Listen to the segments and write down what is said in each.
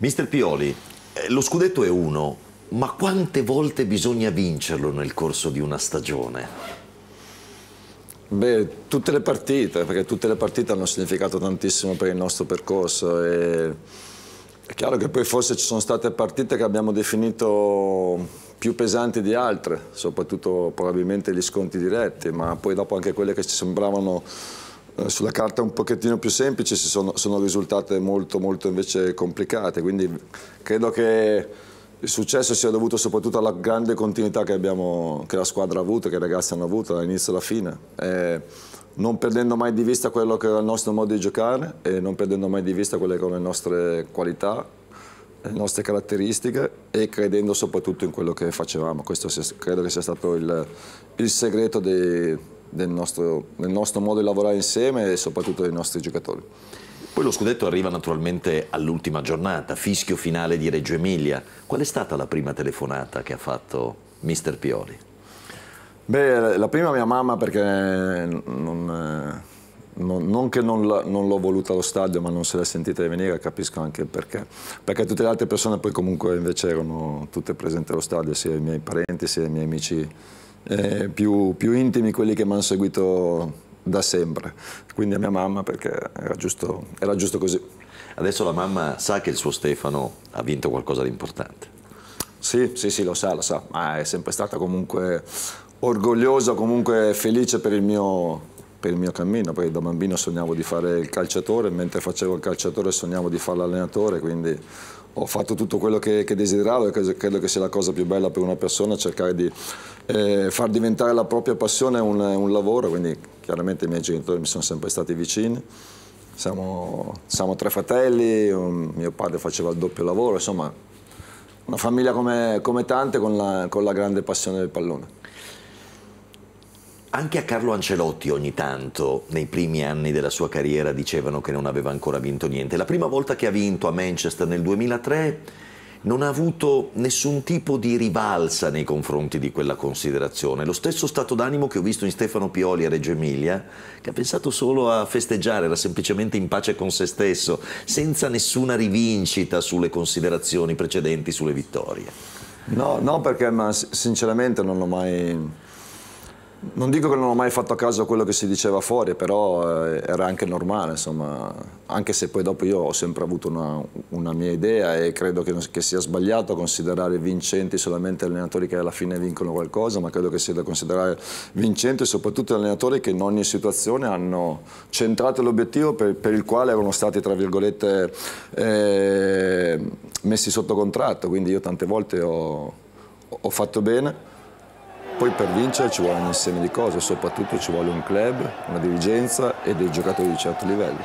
Mister Pioli, eh, lo scudetto è uno, ma quante volte bisogna vincerlo nel corso di una stagione? Beh, tutte le partite, perché tutte le partite hanno significato tantissimo per il nostro percorso. E è chiaro che poi forse ci sono state partite che abbiamo definito più pesanti di altre, soprattutto probabilmente gli sconti diretti, ma poi dopo anche quelle che ci sembravano eh, sulla carta un pochettino più semplici sono, sono risultate molto, molto invece complicate, quindi credo che il successo sia dovuto soprattutto alla grande continuità che, abbiamo, che la squadra ha avuto, che i ragazzi hanno avuto dall'inizio alla fine, e eh, non perdendo mai di vista quello che era il nostro modo di giocare e non perdendo mai di vista quelle che erano le nostre qualità, le nostre caratteristiche e credendo soprattutto in quello che facevamo. Questo credo che sia stato il, il segreto dei del nostro, del nostro modo di lavorare insieme e soprattutto dei nostri giocatori. Poi lo scudetto arriva naturalmente all'ultima giornata, fischio finale di Reggio Emilia. Qual è stata la prima telefonata che ha fatto mister Pioli? Beh, la prima mia mamma perché non, non, non che non, l'ho voluta allo stadio ma non se l'è sentita di venire, capisco anche perché. Perché tutte le altre persone poi comunque invece erano tutte presenti allo stadio, sia i miei parenti sia i miei amici eh, più, più intimi, quelli che mi hanno seguito da sempre, quindi a mia mamma perché era giusto, era giusto così. Adesso la mamma sa che il suo Stefano ha vinto qualcosa di importante. Sì, sì, sì, lo sa, lo sa, ma è sempre stata comunque orgogliosa, comunque felice per il mio, per il mio cammino, perché da bambino sognavo di fare il calciatore, mentre facevo il calciatore sognavo di fare l'allenatore, quindi ho fatto tutto quello che, che, desideravo e credo che sia la cosa più bella per una persona cercare di eh, far diventare la propria passione un, un, lavoro, quindi chiaramente i miei genitori mi sono sempre stati vicini. Siamo, siamo tre fratelli, un, mio padre faceva il doppio lavoro, insomma una famiglia come, come tante con la, con la grande passione del pallone anche a Carlo Ancelotti ogni tanto, nei primi anni della sua carriera, dicevano che non aveva ancora vinto niente. La prima volta che ha vinto a Manchester nel 2003 non ha avuto nessun tipo di rivalsa nei confronti di quella considerazione. Lo stesso stato d'animo che ho visto in Stefano Pioli a Reggio Emilia, che ha pensato solo a festeggiare, era semplicemente in pace con se stesso, senza nessuna rivincita sulle considerazioni precedenti, sulle vittorie. No, no perché sinceramente non l'ho mai non dico che non ho mai fatto caso a quello che si diceva fuori, però eh, era anche normale, insomma, anche se poi dopo io ho sempre avuto una, una mia idea e credo che, che, sia sbagliato considerare vincenti solamente allenatori che alla fine vincono qualcosa, ma credo che sia da considerare vincenti soprattutto allenatori che in ogni situazione hanno centrato l'obiettivo per, per, il quale erano stati, tra virgolette, eh, messi sotto contratto, quindi io tante volte ho, ho fatto bene poi per vincere ci vuole un insieme di cose, soprattutto ci vuole un club, una dirigenza e dei giocatori di certo livello.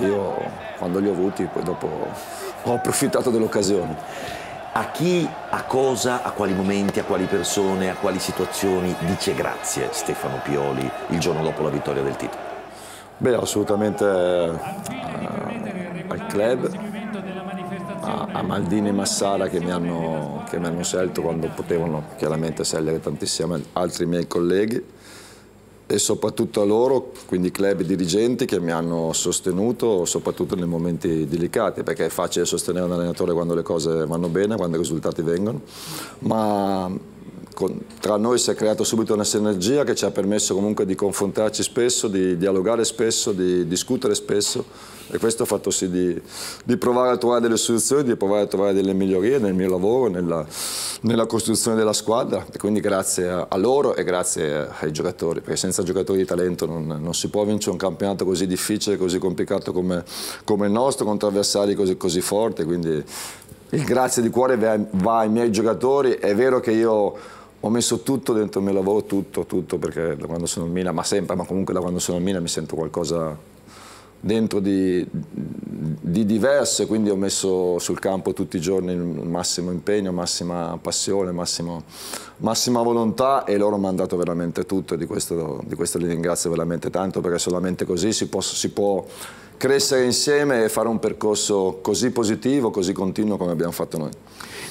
io quando li ho avuti poi dopo ho approfittato dell'occasione. A chi, a cosa, a quali momenti, a quali persone, a quali situazioni dice grazie Stefano Pioli il giorno dopo la vittoria del titolo? Beh, assolutamente eh, al club, a, Maldini e Massala che mi, hanno, che mi, hanno, scelto quando potevano chiaramente scegliere tantissimi altri miei colleghi e soprattutto a loro, quindi club e dirigenti che mi hanno sostenuto soprattutto nei momenti delicati perché è facile sostenere un allenatore quando le cose vanno bene, quando i risultati vengono ma con, tra noi si è creata subito una sinergia che ci ha permesso comunque di confrontarci spesso, di dialogare spesso, di discutere spesso e questo ha fatto sì di, di provare a trovare delle soluzioni, di provare a trovare delle migliorie nel mio lavoro, nella, nella costruzione della squadra e quindi grazie a, a, loro e grazie ai giocatori, perché senza giocatori di talento non, non si può vincere un campionato così difficile, così complicato come, come il nostro, contro avversari così, così forti, quindi il grazie di cuore va ai miei giocatori, è vero che io ho messo tutto dentro il mio lavoro, tutto, tutto, perché da quando sono in Mina, ma sempre, ma comunque da quando sono in Mina mi sento qualcosa dentro di, di diverso e quindi ho messo sul campo tutti i giorni il massimo impegno, massima passione, massimo, massima volontà e loro mi hanno dato veramente tutto e di questo, di questo li ringrazio veramente tanto perché solamente così si, posso, si può crescere insieme e fare un percorso così positivo, così continuo come abbiamo fatto noi.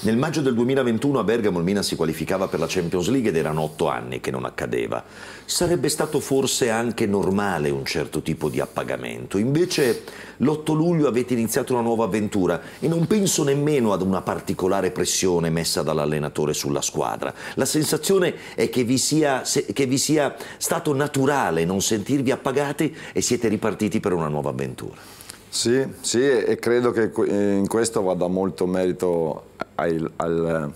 Nel maggio del 2021 a Bergamo il Milan si qualificava per la Champions League ed erano otto anni che non accadeva. Sarebbe stato forse anche normale un certo tipo di appagamento. Invece l'8 luglio avete iniziato una nuova avventura e non penso nemmeno ad una particolare pressione messa dall'allenatore sulla squadra. La sensazione è che vi sia, che vi sia stato naturale non sentirvi appagati e siete ripartiti per una nuova avventura. Sì, sì, e credo che eh, in questo vada molto merito al, al,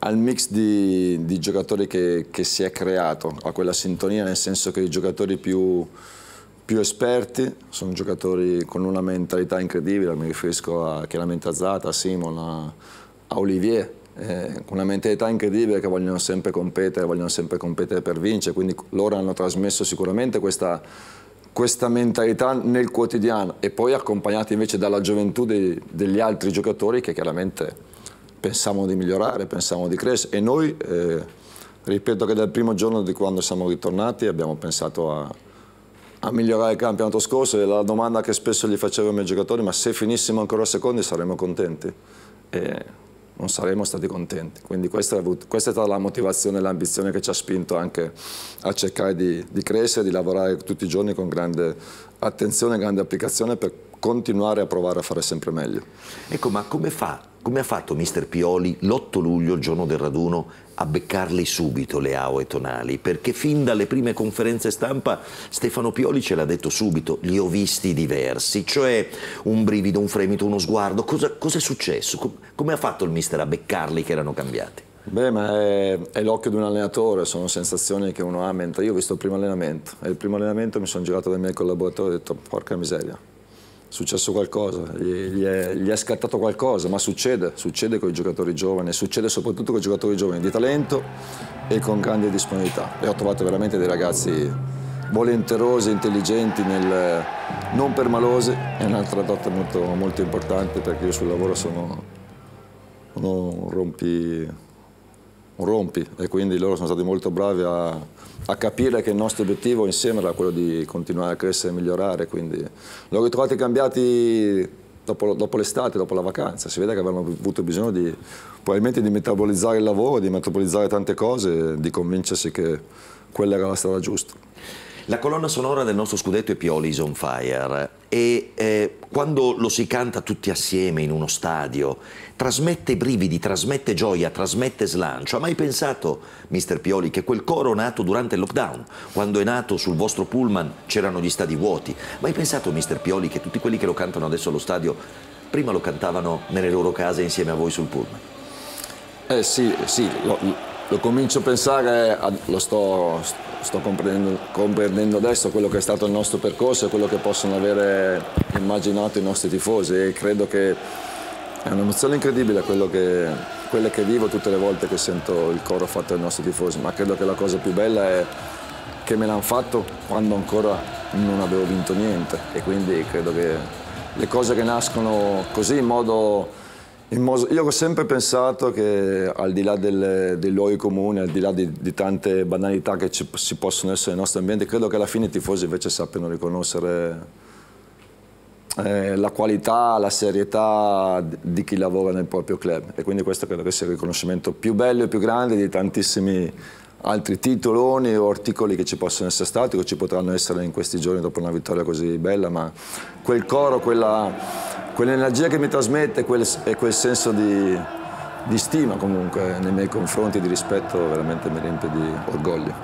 al mix di, di giocatori che, che, si è creato, a quella sintonia, nel senso che i giocatori più, più esperti sono giocatori con una mentalità incredibile, mi riferisco a, chiaramente a Zata, a Simon, a, a Olivier, eh, una mentalità incredibile che vogliono sempre competere, vogliono sempre competere per vincere, quindi loro hanno trasmesso sicuramente questa questa mentalità nel quotidiano e poi accompagnati invece dalla gioventù dei, degli altri giocatori che chiaramente pensavano di migliorare, pensavano di crescere e noi, eh, ripeto che dal primo giorno di quando siamo ritornati abbiamo pensato a, a migliorare il campionato scorso e la domanda che spesso gli facevo ai miei giocatori ma se finissimo ancora secondi saremmo contenti. E non saremmo stati contenti. Quindi questa è, questa è stata la motivazione e l'ambizione che ci ha spinto anche a cercare di, di crescere, di lavorare tutti i giorni con grande attenzione e grande applicazione per continuare a provare a fare sempre meglio. Ecco, ma come fa come ha fatto mister Pioli l'8 luglio, giorno del raduno, a beccarli subito le AOE tonali? Perché fin dalle prime conferenze stampa Stefano Pioli ce l'ha detto subito, li ho visti diversi, cioè un brivido, un fremito, uno sguardo. Cosa, cosa è successo? Com come ha fatto il mister a beccarli che erano cambiati? Beh, ma è, è l'occhio di un allenatore, sono sensazioni che uno ha mentre io ho visto il primo allenamento e il primo allenamento mi sono girato dai miei collaboratori e ho detto porca miseria, successo qualcosa, gli, gli, è, gli, è, scattato qualcosa, ma succede, succede con i giocatori giovani, succede soprattutto con i giocatori giovani di talento e con grande disponibilità. E ho trovato veramente dei ragazzi volenterosi, intelligenti, nel, non permalosi, è un'altra dotta molto, molto importante perché io sul lavoro sono, sono rompi un rompi e quindi loro sono stati molto bravi a, a, capire che il nostro obiettivo insieme era quello di continuare a crescere e migliorare, quindi l'ho ritrovati cambiati dopo, dopo l'estate, dopo la vacanza, si vede che avevano avuto bisogno di, probabilmente di metabolizzare il lavoro, di metabolizzare tante cose, di convincersi che quella era la strada giusta. La colonna sonora del nostro scudetto è Pioli is on Fire e eh, quando lo si canta tutti assieme in uno stadio trasmette brividi, trasmette gioia, trasmette slancio. Ha mai pensato, mister Pioli, che quel coro nato durante il lockdown, quando è nato sul vostro pullman c'erano gli stadi vuoti? Mai pensato, mister Pioli, che tutti quelli che lo cantano adesso allo stadio prima lo cantavano nelle loro case insieme a voi sul pullman? Eh sì, sì, lo, lo comincio a pensare, eh, lo sto sto comprendendo, comprendendo, adesso quello che è stato il nostro percorso e quello che possono avere immaginato i nostri tifosi e credo che è un'emozione incredibile che, quelle che vivo tutte le volte che sento il coro fatto dai nostri tifosi, ma credo che la cosa più bella è che me l'hanno fatto quando ancora non avevo vinto niente e quindi credo che le cose che nascono così in modo io ho sempre pensato che al di là del, dei luoghi comuni, al di là di, di tante banalità che ci, ci, possono essere nel nostro ambiente, credo che alla fine i tifosi invece sappiano riconoscere eh, la qualità, la serietà di chi lavora nel proprio club e quindi questo credo che sia il riconoscimento più bello e più grande di tantissimi altri titoloni o articoli che ci possono essere stati o ci potranno essere in questi giorni dopo una vittoria così bella, ma quel coro, quella quell'energia che mi trasmette quel, e quel senso di, di, stima comunque nei miei confronti, di rispetto, veramente mi riempie di orgoglio.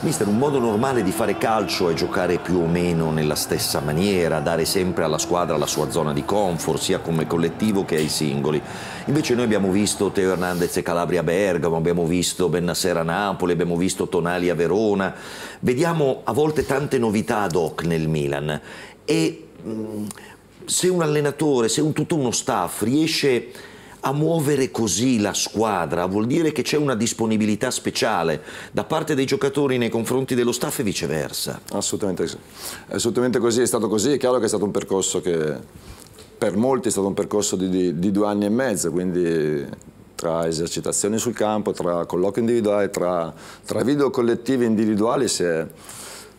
Mister, un modo normale di fare calcio è giocare più o meno nella stessa maniera, dare sempre alla squadra la sua zona di comfort, sia come collettivo che ai singoli. Invece noi abbiamo visto Teo Hernandez e Calabria a Bergamo, abbiamo visto Bennasera Napoli, abbiamo visto Tonali a Verona. Vediamo a volte tante novità ad hoc nel Milan e... Mh, mm, se un allenatore, se un, tutto uno staff riesce a muovere così la squadra, vuol dire che c'è una disponibilità speciale da parte dei giocatori nei confronti dello staff e viceversa. Assolutamente, Assolutamente così, è stato così, è chiaro che è stato un percorso che per molti è stato un percorso di, di, di due anni e mezzo, quindi tra esercitazioni sul campo, tra colloqui individuali, tra, tra video collettivi individuali si è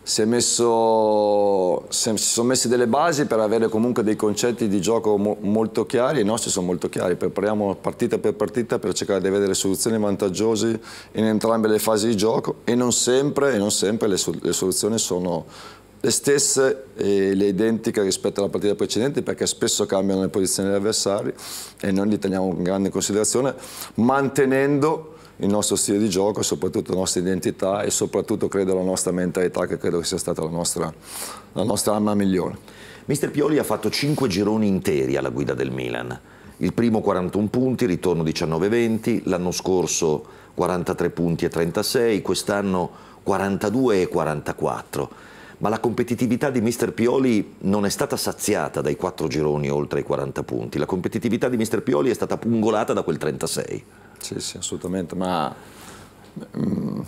si, messo, si, sono messi delle basi per avere comunque dei concetti di gioco mo, molto chiari, i nostri sono molto chiari, prepariamo partita per partita per cercare di avere soluzioni vantaggiose in entrambe le fasi di gioco e non sempre, e non sempre le, le soluzioni sono le stesse e le identiche rispetto alla partita precedente perché spesso cambiano le posizioni degli avversari e noi li teniamo in grande considerazione mantenendo il nostro stile di gioco, soprattutto la nostra identità e soprattutto credo la nostra mentalità che credo sia stata la nostra, la nostra arma migliore. Mister Pioli ha fatto 5 gironi interi alla guida del Milan, il primo 41 punti, ritorno 19-20, l'anno scorso 43 punti e 36, quest'anno 42 e 44 ma la competitività di Mister Pioli non è stata saziata dai quattro gironi oltre i 40 punti, la competitività di Mister Pioli è stata pungolata da quel 36. Sì, sì, assolutamente, ma mm,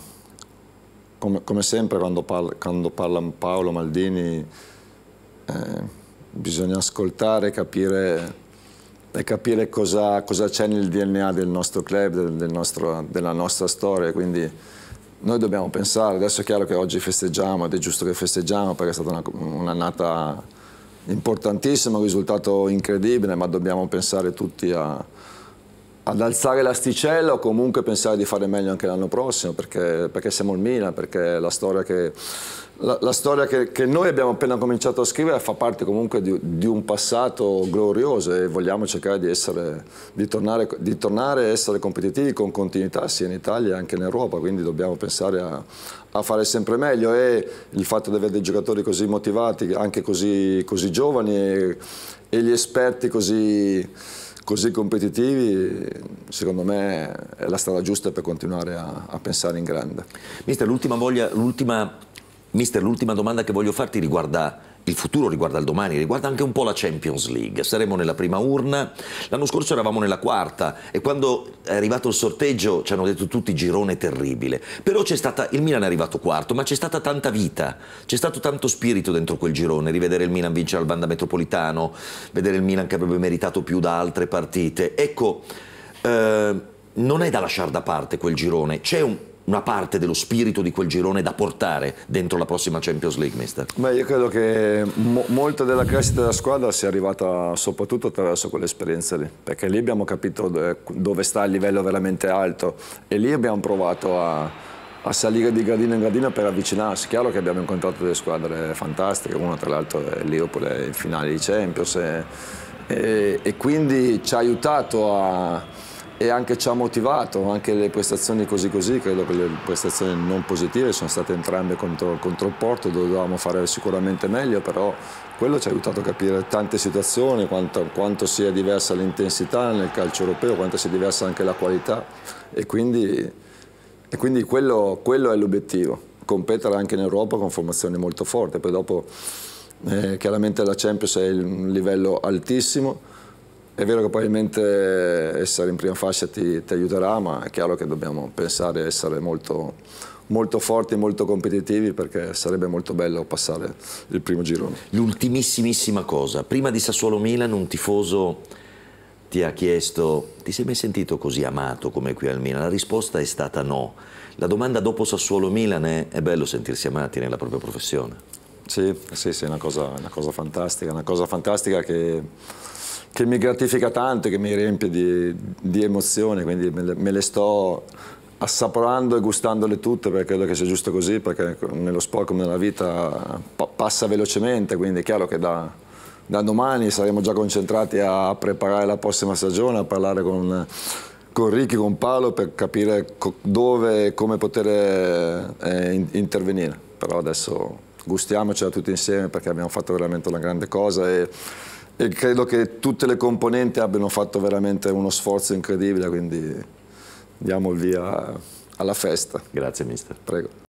come, come, sempre quando parla, quando parla Paolo Maldini eh, bisogna ascoltare capire, e capire cosa, c'è nel DNA del nostro club, del, del nostro, della nostra storia, quindi noi dobbiamo pensare, adesso è chiaro che oggi festeggiamo ed è giusto che festeggiamo perché è stata un'annata un importantissima, un risultato incredibile, ma dobbiamo pensare tutti a ad alzare l'asticella o comunque pensare di fare meglio anche l'anno prossimo, perché, perché, siamo il Milan, perché la storia, che, la, la storia che, che, noi abbiamo appena cominciato a scrivere fa parte comunque di, di un passato glorioso e vogliamo cercare di, essere, di, tornare, di tornare a essere competitivi con continuità sia in Italia che in Europa, quindi dobbiamo pensare a, a fare sempre meglio e il fatto di avere dei giocatori così motivati, anche così, così giovani e, e gli esperti così così competitivi, secondo me è la strada giusta per continuare a, a pensare in grande. Mister, l'ultima domanda che voglio farti riguarda il futuro riguarda il domani, riguarda anche un po' la Champions League. Saremo nella prima urna, l'anno scorso eravamo nella quarta e quando è arrivato il sorteggio ci hanno detto tutti girone terribile. Però c'è stata, il Milan è arrivato quarto, ma c'è stata tanta vita, c'è stato tanto spirito dentro quel girone, rivedere il Milan vincere al Banda Metropolitano, vedere il Milan che avrebbe meritato più da altre partite. Ecco, eh, non è da lasciare da parte quel girone, c'è un, una parte dello spirito di quel girone da portare dentro la prossima Champions League, mister? Beh, io credo che mo molta della crescita della squadra sia arrivata soprattutto attraverso quell'esperienza lì, perché lì abbiamo capito dove sta il livello veramente alto e lì abbiamo provato a, a salire di gradino in gradino per avvicinarsi. Chiaro che abbiamo incontrato delle squadre fantastiche, una tra l'altro è Liverpool in finale di Champions e, e, e quindi ci ha aiutato a e anche ci ha motivato, anche le prestazioni così così, credo che le prestazioni non positive sono state entrambe contro, contro il Porto, dovevamo fare sicuramente meglio, però quello ci ha aiutato a capire tante situazioni, quanto, quanto sia diversa l'intensità nel calcio europeo, quanto sia diversa anche la qualità e quindi, e quindi quello, quello è l'obiettivo, competere anche in Europa con formazioni molto forti, poi dopo eh, chiaramente la Champions è un livello altissimo, è vero che probabilmente essere in prima fascia ti, ti aiuterà, ma è chiaro che dobbiamo pensare a essere molto, molto forti molto competitivi perché sarebbe molto bello passare il primo girone. L'ultimissimissima cosa, prima di Sassuolo Milan un tifoso ti ha chiesto ti sei mai sentito così amato come qui al Milan? La risposta è stata no. La domanda dopo Sassuolo Milan è è bello sentirsi amati nella propria professione? Sì, sì, sì, è una cosa, una cosa fantastica, una cosa fantastica che che mi gratifica tanto che mi riempie di, di emozione, quindi me le, me le, sto assaporando e gustandole tutte perché credo che sia giusto così, perché nello sport come nella vita pa passa velocemente, quindi è chiaro che da, da, domani saremo già concentrati a preparare la prossima stagione, a parlare con, con Ricchi, con Paolo per capire dove e come poter eh, in intervenire. Però adesso gustiamocela tutti insieme perché abbiamo fatto veramente una grande cosa e e credo che tutte le componenti abbiano fatto veramente uno sforzo incredibile, quindi diamo il via alla festa. Grazie mister. Prego.